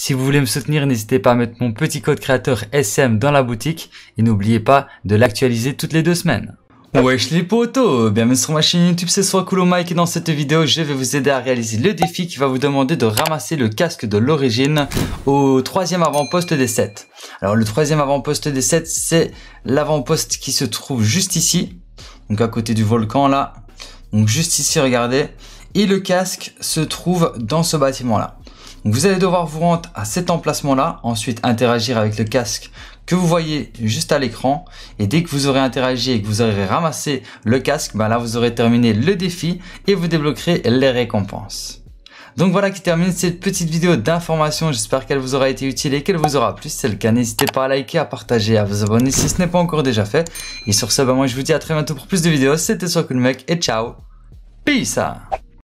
Si vous voulez me soutenir, n'hésitez pas à mettre mon petit code créateur SM dans la boutique et n'oubliez pas de l'actualiser toutes les deux semaines. Wesh les potos, bienvenue sur ma chaîne YouTube, c'est soit Cool Mike et dans cette vidéo je vais vous aider à réaliser le défi qui va vous demander de ramasser le casque de l'origine au troisième avant-poste des 7. Alors le troisième avant-poste des 7 c'est l'avant-poste qui se trouve juste ici, donc à côté du volcan là, donc juste ici regardez, et le casque se trouve dans ce bâtiment là. Donc vous allez devoir vous rendre à cet emplacement-là, ensuite interagir avec le casque que vous voyez juste à l'écran. Et dès que vous aurez interagi et que vous aurez ramassé le casque, bah là vous aurez terminé le défi et vous débloquerez les récompenses. Donc voilà qui termine cette petite vidéo d'information. J'espère qu'elle vous aura été utile et qu'elle vous aura plu. Si c'est le cas, n'hésitez pas à liker, à partager, à vous abonner si ce n'est pas encore déjà fait. Et sur ce, ben moi je vous dis à très bientôt pour plus de vidéos. C'était Soit et ciao. Peace